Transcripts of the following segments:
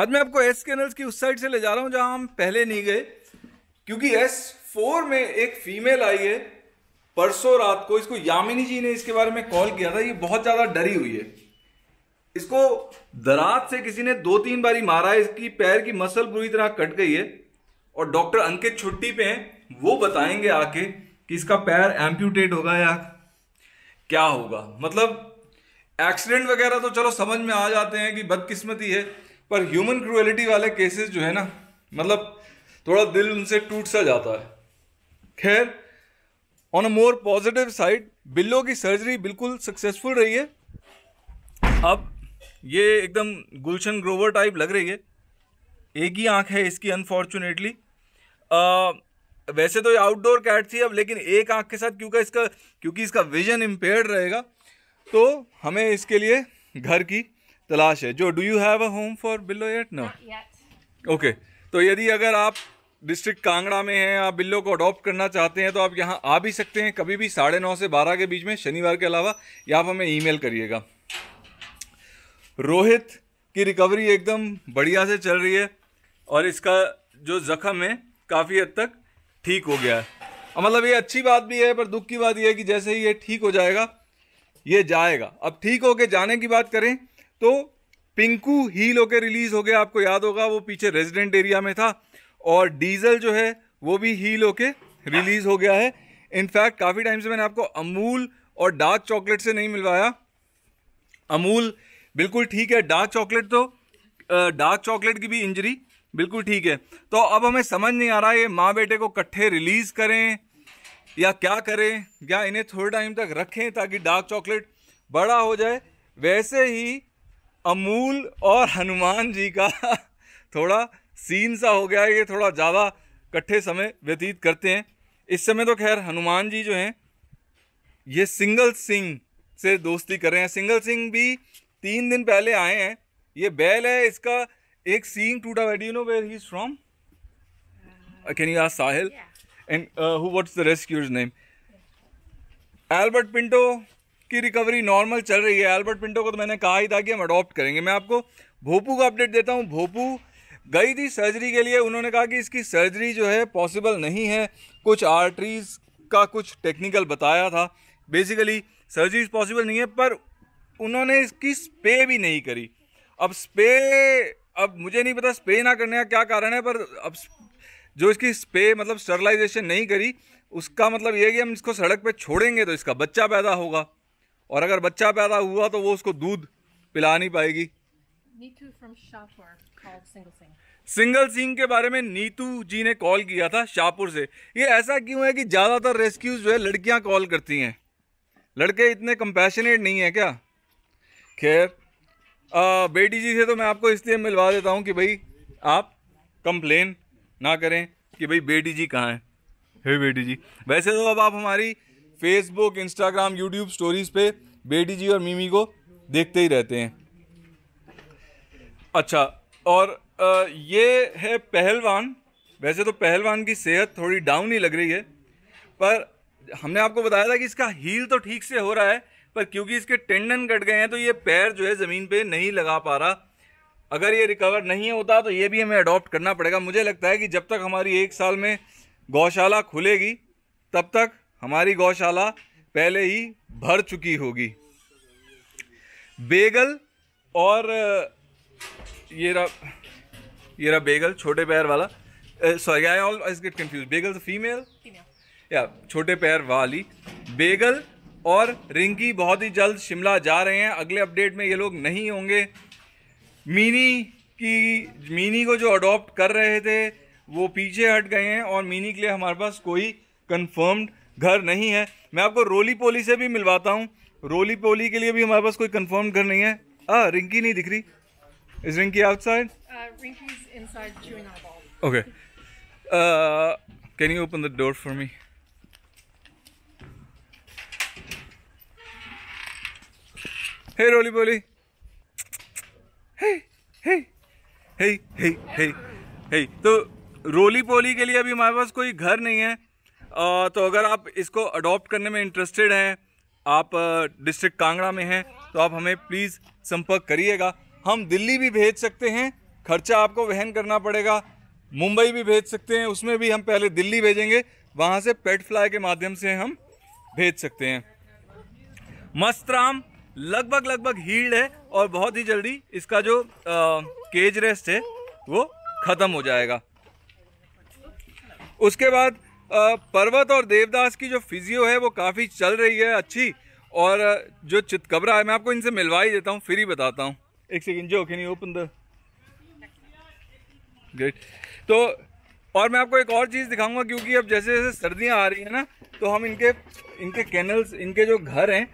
आज मैं आपको एस कैनल्स की उस साइड से ले जा रहा हूं जहां हम पहले नहीं गए क्योंकि एस फोर में एक फीमेल आई है परसों रात को इसको यामिनी जी ने इसके बारे में कॉल किया था ये बहुत ज़्यादा डरी हुई है इसको दरात से किसी ने दो तीन बारी मारा है इसकी पैर की मसल बुरी तरह कट गई है और डॉक्टर अंकित छुट्टी पे हैं वो बताएंगे आके कि इसका पैर एम्प्यूटेट होगा या क्या होगा मतलब एक्सीडेंट वगैरह तो चलो समझ में आ जाते हैं कि बदकिस्मती है पर ह्यूमन क्रुएलिटी वाले केसेस जो है ना मतलब थोड़ा दिल उनसे टूट सा जाता है खैर on a more positive side Billo की सर्जरी बिल्कुल सक्सेसफुल रही है अब ये एकदम गुलशन ग्रोवर टाइप लग रही है एक ही आंख है इसकी अनफॉर्चुनेटली वैसे तो ये आउटडोर कैट थी अब लेकिन एक आंख के साथ क्योंकि इसका क्योंकि इसका विजन इम्पेयर्ड रहेगा तो हमें इसके लिए घर की तलाश है जो do you have a home for Billo yet no okay तो यदि अगर आप डिस्ट्रिक्ट कांगड़ा में हैं आप बिल्लो को अडॉप्ट करना चाहते हैं तो आप यहाँ आ भी सकते हैं कभी भी साढ़े नौ से बारह के बीच में शनिवार के अलावा या आप हमें ईमेल करिएगा रोहित की रिकवरी एकदम बढ़िया से चल रही है और इसका जो जख्म है काफ़ी हद तक ठीक हो गया है मतलब ये अच्छी बात भी है पर दुख की बात यह है कि जैसे ही ये ठीक हो जाएगा ये जाएगा अब ठीक होके जाने की बात करें तो पिंकू हील के रिलीज हो गया आपको याद होगा वो पीछे रेजिडेंट एरिया में था और डीजल जो है वो भी हील के रिलीज हो गया है इनफैक्ट काफ़ी टाइम से मैंने आपको अमूल और डार्क चॉकलेट से नहीं मिलवाया अमूल बिल्कुल ठीक है डार्क चॉकलेट तो डार्क चॉकलेट की भी इंजरी बिल्कुल ठीक है तो अब हमें समझ नहीं आ रहा ये माँ बेटे को कट्ठे रिलीज करें या क्या करें या इन्हें थोड़े टाइम तक रखें ताकि डार्क चॉकलेट बड़ा हो जाए वैसे ही अमूल और हनुमान जी का थोड़ा सीन सा हो गया है ये थोड़ा ज़्यादा इकट्ठे समय व्यतीत करते हैं इस समय तो खैर हनुमान जी जो हैं ये सिंगल सिंह से दोस्ती कर रहे हैं सिंगल सिंह भी तीन दिन पहले आए हैं ये बैल है इसका एक सीन टूटा हुआ you know where he is from can you ask Sahil and who what's the rescue's name Albert Pinto की रिकवरी नॉर्मल चल रही है एल्बर्ट पिंटो को तो मैंने कहा ही था कि हम अडॉप्ट करेंगे मैं आपको भोपू का अपडेट देता हूँ भोपू गई थी सर्जरी के लिए उन्होंने कहा कि इसकी सर्जरी जो है पॉसिबल नहीं है कुछ आर्टरीज़ का कुछ टेक्निकल बताया था बेसिकली सर्जरी पॉसिबल नहीं है पर उन्होंने इसकी स्प्रे भी नहीं करी अब स्प्रे अब मुझे नहीं पता स्प्रे ना करने का क्या कारण है पर अब जो इसकी स्प्रे मतलब स्टरलाइजेशन नहीं करी उसका मतलब ये कि हम इसको सड़क पे छोड़ेंगे तो इसका बच्चा पैदा होगा और अगर बच्चा पैदा हुआ तो वो उसको दूध पिला नहीं पाएगी सिंगल सिंह के बारे में नीतू जी ने कॉल किया था शाहपुर से ये ऐसा क्यों है कि ज़्यादातर रेस्क्यूज जो है लड़कियां कॉल करती हैं लड़के इतने कंपेशनेट नहीं है क्या खैर बेटी जी से तो मैं आपको इसलिए मिलवा देता हूँ कि भाई आप कंप्लेन ना करें कि भाई बेटी जी कहाँ हैं हे बेटी जी वैसे तो अब आप हमारी फेसबुक इंस्टाग्राम यूट्यूब स्टोरीज पे बेटी जी और मीमी को देखते ही रहते हैं अच्छा और ये है पहलवान वैसे तो पहलवान की सेहत थोड़ी डाउन ही लग रही है पर हमने आपको बताया था कि इसका हील तो ठीक से हो रहा है पर क्योंकि इसके टेंडन कट गए हैं तो ये पैर जो है ज़मीन पे नहीं लगा पा रहा अगर ये रिकवर नहीं होता तो ये भी हमें अडॉप्ट करना पड़ेगा मुझे लगता है कि जब तक हमारी एक साल में गौशाला खुलेगी तब तक हमारी गौशाला पहले ही भर चुकी होगी बेगल और ये रहा ये रहा बेगल छोटे पैर वाला sorry I all get confuse beagle female तो या छोटे पैर वाली बेगल और रिंकी बहुत ही जल्द शिमला जा रहे हैं अगले अपडेट में ये लोग नहीं होंगे मीनी की मीनी को जो अडॉप्ट कर रहे थे वो पीछे हट गए हैं और मीनी के लिए हमारे पास कोई कंफर्म्ड घर नहीं है मैं आपको रोली पोली से भी मिलवाता हूँ रोली पोली के लिए भी हमारे पास कोई कंफर्म घर नहीं है आ रिंकी नहीं दिख रही is Rinki outside okay can you open the door for me hey roly poly hey hey hey hey तो रोली पोली के लिए अभी हमारे पास कोई घर नहीं है तो अगर आप इसको अडॉप्ट करने में इंटरेस्टेड हैं आप डिस्ट्रिक्ट कांगड़ा में हैं तो आप हमें प्लीज़ संपर्क करिएगा हम दिल्ली भी भेज सकते हैं खर्चा आपको वहन करना पड़ेगा मुंबई भी भेज सकते हैं उसमें भी हम पहले दिल्ली भेजेंगे वहाँ से पेट फ्लाई के माध्यम से हम भेज सकते हैं मस्तराम लगभग लगभग हील्ड है और बहुत ही जल्दी इसका जो आ, केज रेस्ट है वो ख़त्म हो जाएगा उसके बाद पर्वत और देवदास की जो फिजियो है वो काफ़ी चल रही है अच्छी और जो चितकबरा है मैं आपको इनसे मिलवा ही देता हूँ फिर ही बताता हूँ एक सेकेंड जो can you open the great तो और मैं आपको एक और चीज़ दिखाऊंगा क्योंकि अब जैसे जैसे सर्दियाँ आ रही हैं ना तो हम इनके इनके कैनल्स इनके जो घर हैं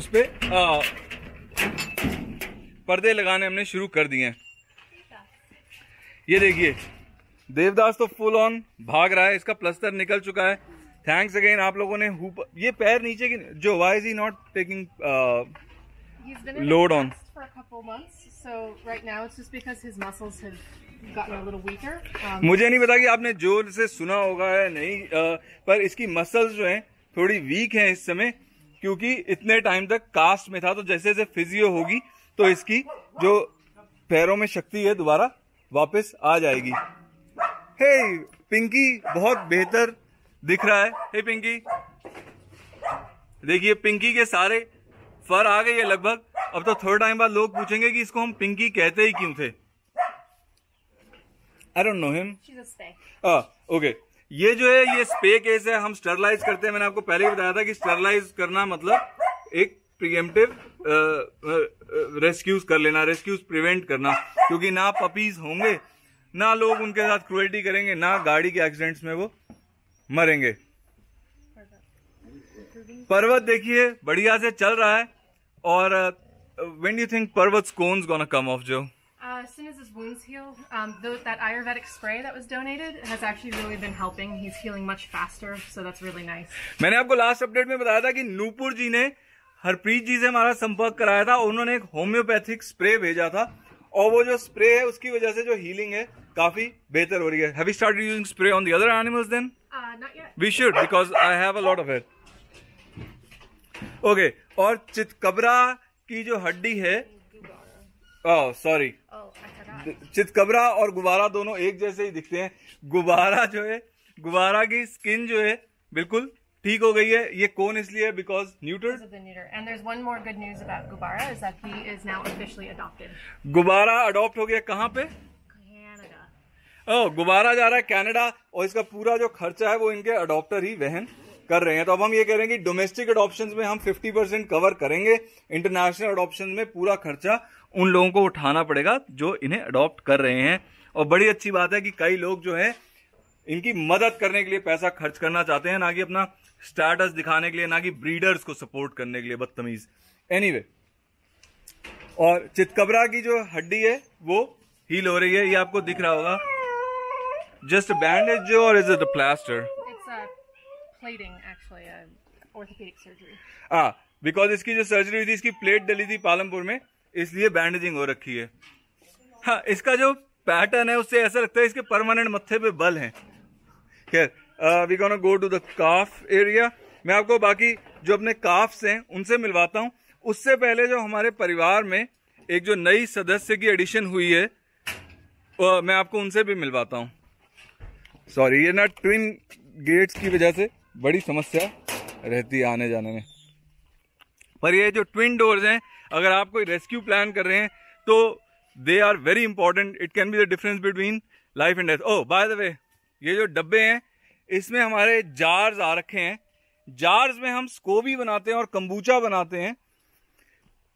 उस पर पर्दे लगाने हमने शुरू कर दिए हैं ये देखिए देवदास तो फुल ऑन भाग रहा है इसका प्लस्तर निकल चुका है थैंक्स अगेन आप लोगों ने ये पैर नीचे की जो why is he not taking load on मुझे नहीं पता कि आपने जोर से सुना होगा या नहीं आ, uh, पर इसकी मसल्स जो हैं थोड़ी वीक हैं इस समय क्योंकि इतने टाइम तक कास्ट में था तो जैसे जैसे फिजियो होगी तो इसकी जो पैरों में शक्ति है दोबारा वापस आ जाएगी हे hey, पिंकी बहुत बेहतर दिख रहा है हे hey, पिंकी देखिए पिंकी के सारे फर आ गए हैं लगभग अब तो थोड़े टाइम बाद लोग पूछेंगे कि इसको हम पिंकी कहते ही क्यों थे I don't know him okay ये जो है ये स्पे केस है हम स्टरलाइज करते हैं मैंने आपको पहले ही बताया था कि स्टरलाइज करना मतलब एक preemptive rescues uh, uh, uh, कर लेना रेस्क्यूज प्रिवेंट करना क्योंकि ना पपीज होंगे ना लोग उनके साथ क्रुएल्टी करेंगे ना गाड़ी के एक्सीडेंट्स में वो मरेंगे पर्वत देखिए बढ़िया से चल रहा है और when do you think Parvat's cone's gonna come off, Joe? Uh, as soon as his wounds heal, um, the, that Ayurvedic spray that was donated has actually really been helping. He's healing much faster, so that's really nice. मैंने आपको last update में बताया था कि नूपुर जी ने हरप्रीत जी से हमारा संपर्क कराया था उन्होंने एक होम्योपैथिक स्प्रे भेजा था और वो जो स्प्रे है उसकी वजह से जो हीलिंग है काफी बेहतर हो रही है spray on other animals then we should because I have a lot of it okay और चितकबरा की जो हड्डी है oh sorry oh, oh, Chitkabra और गुब्बारा दोनों एक जैसे ही दिखते हैं गुब्बारा जो है गुब्बारा की स्किन जो है बिल्कुल ठीक हो गई है ये कौन इसलिए बिकॉज न्यूटर गुब्बारा अडोप्ट हो गया कहाँ पे गुब्बारा oh, जा रहा है कनाडा और इसका पूरा जो खर्चा है वो इनके अडॉप्टर ही वहन कर रहे हैं तो अब हम ये कह रहे हैं कि डोमेस्टिक अडॉप्शन में हम 50 परसेंट कवर करेंगे इंटरनेशनल अडॉप्शन में पूरा खर्चा उन लोगों को उठाना पड़ेगा जो इन्हें अडॉप्ट कर रहे हैं और बड़ी अच्छी बात है कि कई लोग जो है इनकी मदद करने के लिए पैसा खर्च करना चाहते हैं ना कि अपना स्टेटस दिखाने के लिए ना कि ब्रीडर्स को सपोर्ट करने के लिए बदतमीज एनी anyway, और चितकबरा की जो हड्डी है वो हील हो रही है ये आपको दिख रहा होगा जस्ट बैंडेज और इज इट प्लास्टर हाँ बिकॉज इसकी जो सर्जरी हुई थी इसकी प्लेट डली थी पालमपुर में इसलिए बैंडेजिंग हो रखी है हाँ इसका जो पैटर्न है उससे ऐसा लगता है इसके परमानेंट मत्थे पे बल हैं खैर we gonna go to the calf area मैं आपको बाकी जो अपने काफ्स हैं उनसे मिलवाता हूँ उससे पहले जो हमारे परिवार में एक जो नई सदस्य की एडिशन हुई है आ, uh, मैं आपको उनसे भी मिलवाता हूँ सॉरी ये ना ट्विन गेट्स की वजह से बड़ी समस्या रहती है आने जाने में पर ये जो ट्विन डोर्स हैं अगर आप कोई रेस्क्यू प्लान कर रहे हैं तो they are very important it can be the difference between life and death oh by the way ये जो डब्बे हैं इसमें हमारे जार्स आ रखे हैं जार्स में हम स्कोबी बनाते हैं और कम्बूचा बनाते हैं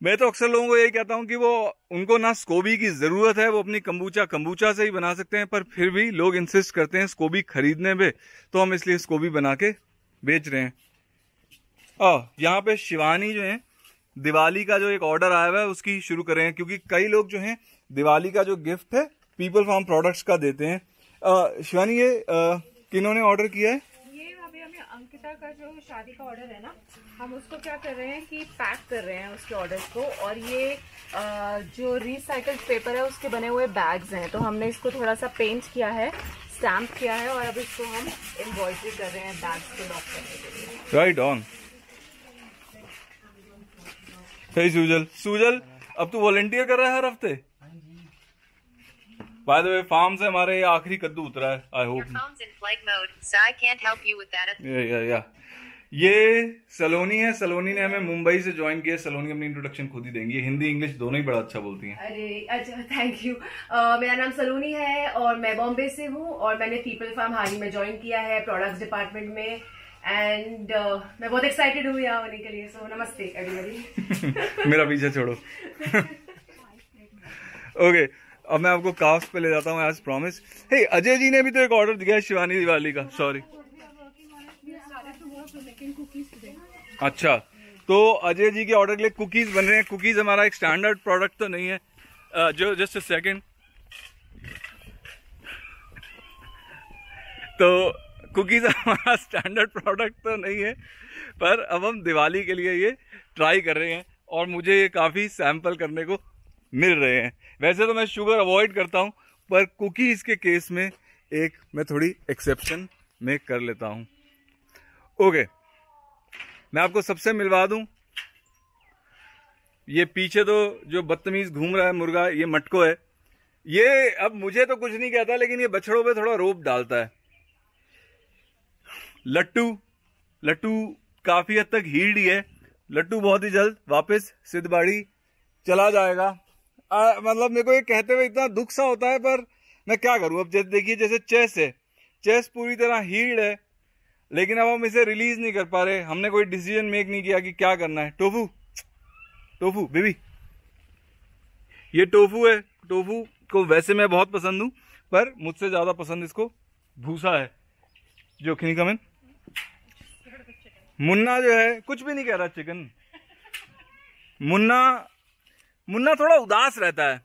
मैं तो अक्सर लोगों को यही कहता हूं कि वो उनको ना स्कोबी की ज़रूरत है वो अपनी कम्बूचा कम्बूचा से ही बना सकते हैं पर फिर भी लोग इंसिस्ट करते हैं स्कोबी खरीदने पर तो हम इसलिए स्कोबी बना के बेच रहे हैं और यहाँ पे शिवानी जो है दिवाली का जो एक ऑर्डर आया हुआ है उसकी शुरू करें क्योंकि कई लोग जो हैं दिवाली का जो गिफ्ट है पीपल फॉर्म प्रोडक्ट्स का देते हैं शिवानी ये किन्होंने ऑर्डर किया है ये अभी हमें अंकिता का जो शादी का ऑर्डर है ना हम उसको क्या कर रहे हैं कि पैक कर रहे हैं उसके ऑर्डर को और ये आ, जो रिसाइकल्ड पेपर है उसके बने हुए बैग्स हैं तो हमने इसको थोड़ा सा पेंट किया है स्टैम्प किया है और अब इसको हम एम्ब्रॉयडरी कर रहे हैं बैग को लॉक करने के लिए राइट ऑन सही सूजल सूजल अब तू वॉलेंटियर कर रहा है हर हफ्ते By the way, farm से हमारे ये आखिरी कद्दू उतरा है आई होप या या या ये सलोनी है सलोनी ने हमें मुंबई से ज्वाइन किया सलोनी अपनी इंट्रोडक्शन खुद ही देंगी हिंदी इंग्लिश दोनों ही बड़ा अच्छा बोलती हैं अरे अच्छा थैंक यू uh, मेरा नाम सलोनी है और मैं बॉम्बे से हूँ और मैंने पीपल फार्म हाल ही में ज्वाइन किया है प्रोडक्ट्स डिपार्टमेंट में एंड uh, मैं बहुत एक्साइटेड हूँ यहाँ होने के लिए सो नमस्ते मेरा पीछे छोड़ो ओके okay. अब मैं आपको काफ पे ले जाता हूँ as promise hey Ajay ji ने भी तो एक ऑर्डर दिया है शिवानी दिवाली का सॉरी अच्छा तो अजय जी के ऑर्डर के लिए कुकीज़ बन रहे हैं कुकीज़ हमारा एक स्टैंडर्ड प्रोडक्ट तो नहीं है uh, जो जस्ट अ सेकेंड तो कुकीज़ हमारा स्टैंडर्ड प्रोडक्ट तो नहीं है पर अब हम दिवाली के लिए ये ट्राई कर रहे हैं और मुझे ये काफ़ी सैंपल करने को मिल रहे हैं वैसे तो मैं शुगर अवॉइड करता हूँ पर कुकीज़ के केस में एक मैं थोड़ी एक्सेप्शन में कर लेता हूँ ओके मैं आपको सबसे मिलवा दूँ ये पीछे तो जो बदतमीज़ घूम रहा है मुर्गा ये मटको है ये अब मुझे तो कुछ नहीं कहता लेकिन ये बछड़ों पे थोड़ा रोप डालता है लट्टू लट्टू काफ़ी हद तक हीड ही है लट्टू बहुत ही जल्द वापस सिद्धबाड़ी चला जाएगा मतलब मेरे को ये कहते हुए इतना दुख सा होता है पर मैं क्या करूँ अब जैसे देखिए जैसे चेस है चेस पूरी तरह हील्ड है लेकिन अब हम इसे रिलीज नहीं कर पा रहे हमने कोई डिसीजन मेक नहीं किया कि क्या करना है टोफू टोफू बेबी ये टोफू है टोफू को वैसे मैं बहुत पसंद हूँ पर मुझसे ज़्यादा पसंद इसको भूसा है जो खिनी कमेन मुन्ना जो है कुछ भी नहीं कह रहा चिकन मुन्ना मुन्ना थोड़ा उदास रहता है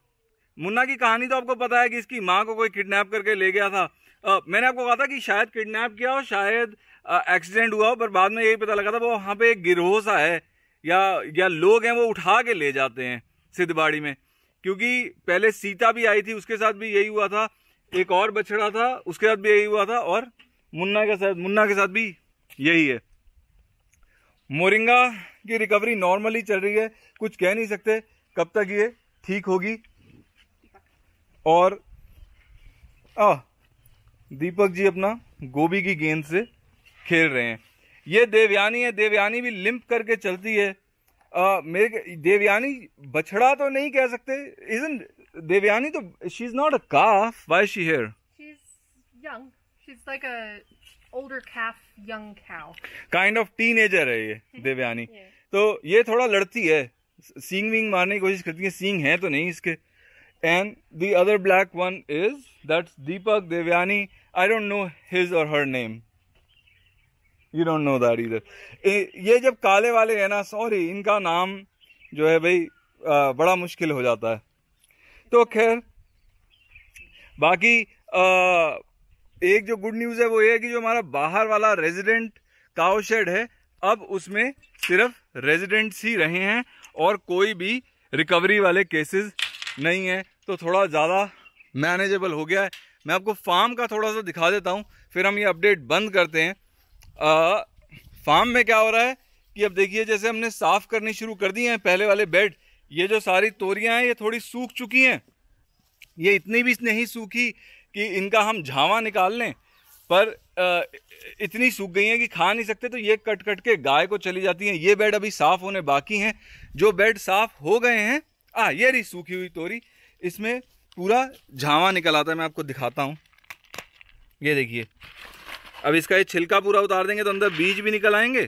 मुन्ना की कहानी तो आपको पता है कि इसकी माँ को कोई किडनैप करके ले गया था आ, मैंने आपको कहा था कि शायद किडनैप किया हो शायद एक्सीडेंट हुआ हो पर बाद में यही पता लगा था वो वहाँ पे एक गिरोह सा है या या लोग हैं वो उठा के ले जाते हैं सिद्धबाड़ी में क्योंकि पहले सीता भी आई थी उसके साथ भी यही हुआ था एक और बछड़ा था उसके साथ भी यही हुआ था और मुन्ना के साथ मुन्ना के साथ भी यही है मोरिंगा की रिकवरी नॉर्मली चल रही है कुछ कह नहीं सकते कब तक ये ठीक होगी और आ दीपक जी अपना गोभी की गेंद से खेल रहे हैं ये देवयानी है देवयानी भी लिंप करके चलती है आ, मेरे देवयानी बछड़ा तो नहीं कह सकते इजन देवयानी तो she is not a calf why she here older calf, young cow. है ये देवयानी yeah. तो ये थोड़ा लड़ती है सींग विंग मारने की कोशिश करती हैं सींग हैं तो नहीं इसके and the other black one is that's Deepak Devyani I don't know his और her name you don't know that इधर ये जब काले वाले हैं ना सॉरी इनका नाम जो है भाई आ, बड़ा मुश्किल हो जाता है तो खैर बाकी आ, एक जो गुड न्यूज़ है वो ये है कि जो हमारा बाहर वाला रेजिडेंट काउशेड है अब उसमें सिर्फ रेजिडेंट्स ही रहे हैं और कोई भी रिकवरी वाले केसेस नहीं है तो थोड़ा ज़्यादा मैनेजेबल हो गया है मैं आपको फार्म का थोड़ा सा दिखा देता हूँ फिर हम ये अपडेट बंद करते हैं आ, फार्म में क्या हो रहा है कि अब देखिए जैसे हमने साफ़ करनी शुरू कर दी हैं पहले वाले बेड ये जो सारी तोरियाँ हैं ये थोड़ी सूख चुकी हैं ये इतनी भी नहीं सूखी कि इनका हम झावा निकाल लें पर इतनी सूख गई हैं कि खा नहीं सकते तो ये कट कट के गाय को चली जाती हैं ये बेड अभी साफ़ होने बाकी हैं जो बेड साफ़ हो गए हैं आ ये रही सूखी हुई तोरी इसमें पूरा झावा निकल आता है मैं आपको दिखाता हूँ ये देखिए अब इसका ये छिलका पूरा उतार देंगे तो अंदर बीज भी निकल आएंगे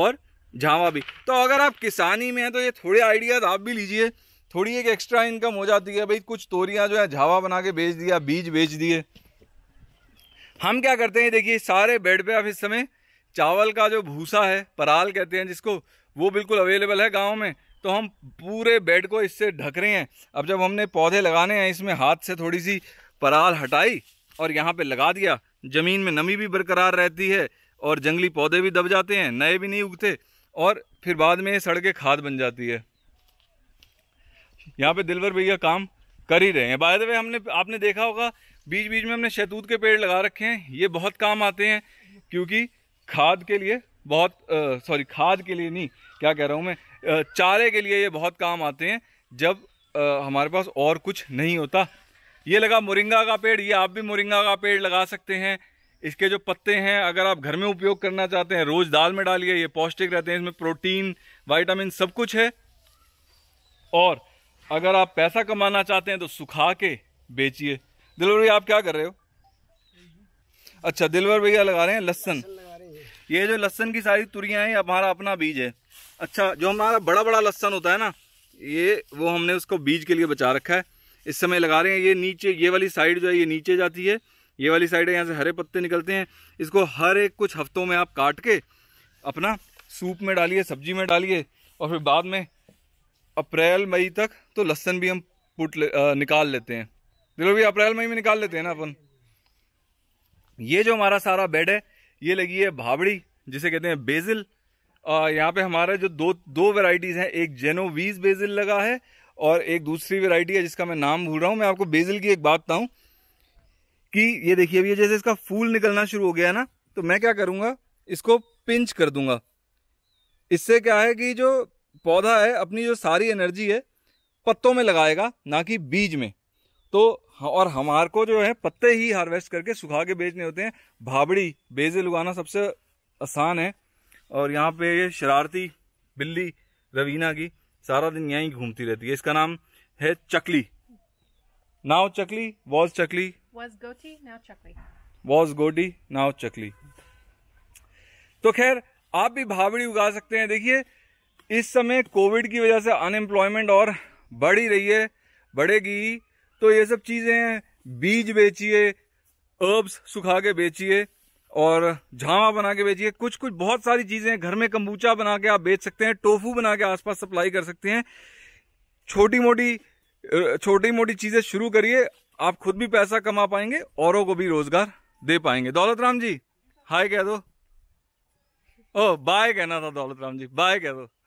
और झावा भी तो अगर आप किसानी में हैं तो ये थोड़े आइडियाज़ आप भी लीजिए थोड़ी एक एक्स्ट्रा इनकम हो जाती है भाई कुछ तोरियाँ जो है झावा बना के बेच दिया बीज बेच दिए हम क्या करते हैं देखिए सारे बेड पे अब इस समय चावल का जो भूसा है पराल कहते हैं जिसको वो बिल्कुल अवेलेबल है गाँव में तो हम पूरे बेड को इससे ढक रहे हैं अब जब हमने पौधे लगाने हैं इसमें हाथ से थोड़ी सी पराल हटाई और यहाँ पे लगा दिया ज़मीन में नमी भी बरकरार रहती है और जंगली पौधे भी दब जाते हैं नए भी नहीं उगते और फिर बाद में ये सड़कें खाद बन जाती है यहाँ पे दिलवर भैया काम कर ही रहे हैं बाय द वे हमने आपने देखा होगा बीच बीच में हमने शहतूत के पेड़ लगा रखे हैं ये बहुत काम आते हैं क्योंकि खाद के लिए बहुत सॉरी खाद के लिए नहीं क्या कह रहा हूँ मैं आ, चारे के लिए ये बहुत काम आते हैं जब आ, हमारे पास और कुछ नहीं होता ये लगा मोरिंगा का पेड़ ये आप भी मोरिंगा का पेड़ लगा सकते हैं इसके जो पत्ते हैं अगर आप घर में उपयोग करना चाहते हैं रोज़ दाल में डालिए ये पौष्टिक रहते हैं इसमें प्रोटीन वाइटामिन सब कुछ है और अगर आप पैसा कमाना चाहते हैं तो सुखा के बेचिए दिलवर भैया आप क्या कर रहे हो अच्छा दिलवर भैया लगा रहे हैं लहसन ये जो लहसन की सारी तुरियाँ हैं हमारा अपना बीज है अच्छा जो हमारा बड़ा बड़ा लहसन होता है ना ये वो हमने उसको बीज के लिए बचा रखा है इस समय लगा रहे हैं ये नीचे ये वाली साइड जो है ये नीचे जाती है ये वाली साइड है यहाँ से हरे पत्ते निकलते हैं इसको हर एक कुछ हफ्तों में आप काट के अपना सूप में डालिए सब्जी में डालिए और फिर बाद में अप्रैल मई तक तो लहसन भी हम पुट ले, आ, निकाल लेते हैं चलो भी अप्रैल मई में निकाल लेते हैं ना अपन ये जो हमारा सारा बेड है ये लगी है भाबड़ी जिसे कहते हैं बेजिल यहाँ पे हमारा जो दो दो वेराइटीज़ हैं एक जेनोवीज बेजिल लगा है और एक दूसरी वेराइटी है जिसका मैं नाम भूल रहा हूँ मैं आपको बेजिल की एक बात बताऊँ कि ये देखिए अभी जैसे इसका फूल निकलना शुरू हो गया ना तो मैं क्या करूँगा इसको पिंच कर दूंगा इससे क्या है कि जो पौधा है अपनी जो सारी एनर्जी है पत्तों में लगाएगा ना कि बीज में तो हाँ, और हमार को जो है पत्ते ही हार्वेस्ट करके सुखा के बेचने होते हैं भाबड़ी बेजे उगाना सबसे आसान है और यहाँ पे ये शरारती बिल्ली रवीना की सारा दिन यहीं घूमती रहती है इसका नाम है चकली नाव चकली वॉज चकली वॉज गोटी नाव चकली वॉज गोटी नाव चकली तो खैर आप भी भाबड़ी उगा सकते हैं देखिए इस समय कोविड की वजह से अनएम्प्लॉयमेंट और बढ़ ही रही है बढ़ेगी तो ये सब चीजें हैं बीज बेचिए अर्ब्स सुखा के बेचिए और झावा बना के बेचिए कुछ कुछ बहुत सारी चीजें हैं घर में कंबूचा बना के आप बेच सकते हैं टोफू बना के आसपास सप्लाई कर सकते हैं छोटी मोटी छोटी मोटी चीजें शुरू करिए आप खुद भी पैसा कमा पाएंगे औरों को भी रोजगार दे पाएंगे दौलत राम जी हाय कह दो ओ बाय कहना था दौलत राम जी बाय कह दो